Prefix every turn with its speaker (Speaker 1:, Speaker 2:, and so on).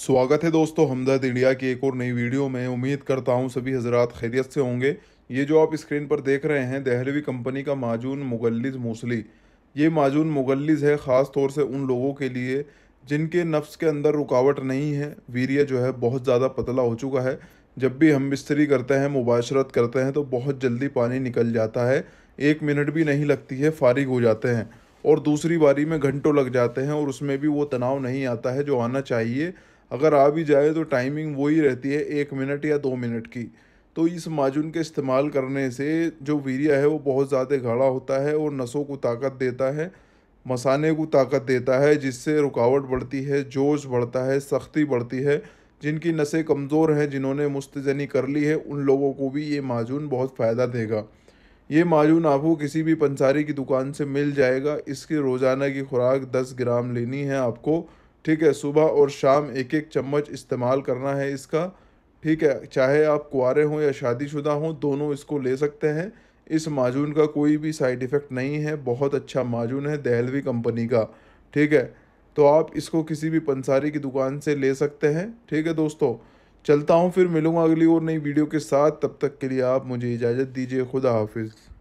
Speaker 1: स्वागत है दोस्तों हमदर्द इंडिया की एक और नई वीडियो में उम्मीद करता हूँ सभी हजरात खैरियत से होंगे ये जो आप स्क्रीन पर देख रहे हैं दहलवी कंपनी का माजून मुगलिज मूसली ये माजून मुगलिज है ख़ास तौर से उन लोगों के लिए जिनके नफ्स के अंदर रुकावट नहीं है वीरिया जो है बहुत ज़्यादा पतला हो चुका है जब भी हम बिस्तरी करते हैं मुबाशरत करते हैं तो बहुत जल्दी पानी निकल जाता है एक मिनट भी नहीं लगती है फारिग हो जाते हैं और दूसरी बारी में घंटों लग जाते हैं और उसमें भी वो तनाव नहीं आता है जो आना चाहिए अगर आ भी जाए तो टाइमिंग वही रहती है एक मिनट या दो मिनट की तो इस माजून के इस्तेमाल करने से जो वीरिया है वो बहुत ज़्यादा गाढ़ा होता है और नसों को ताकत देता है मसाने को ताकत देता है जिससे रुकावट बढ़ती है जोश बढ़ता है सख्ती बढ़ती है जिनकी नसें कमज़ोर हैं जिन्होंने मुस्तजनी कर ली है उन लोगों को भी ये माजून बहुत फ़ायदा देगा ये माजून आपको किसी भी पंसारी की दुकान से मिल जाएगा इसकी रोज़ाना की खुराक 10 ग्राम लेनी है आपको ठीक है सुबह और शाम एक एक चम्मच इस्तेमाल करना है इसका ठीक है चाहे आप कुआरे हों या शादीशुदा हों दोनों इसको ले सकते हैं इस माजून का कोई भी साइड इफ़ेक्ट नहीं है बहुत अच्छा माजून है दहलवी कंपनी का ठीक है तो आप इसको किसी भी पंसारी की दुकान से ले सकते हैं ठीक है दोस्तों चलता हूँ फिर मिलूँगा अगली और नई वीडियो के साथ तब तक के लिए आप मुझे इजाज़त दीजिए खुदा हाफिज़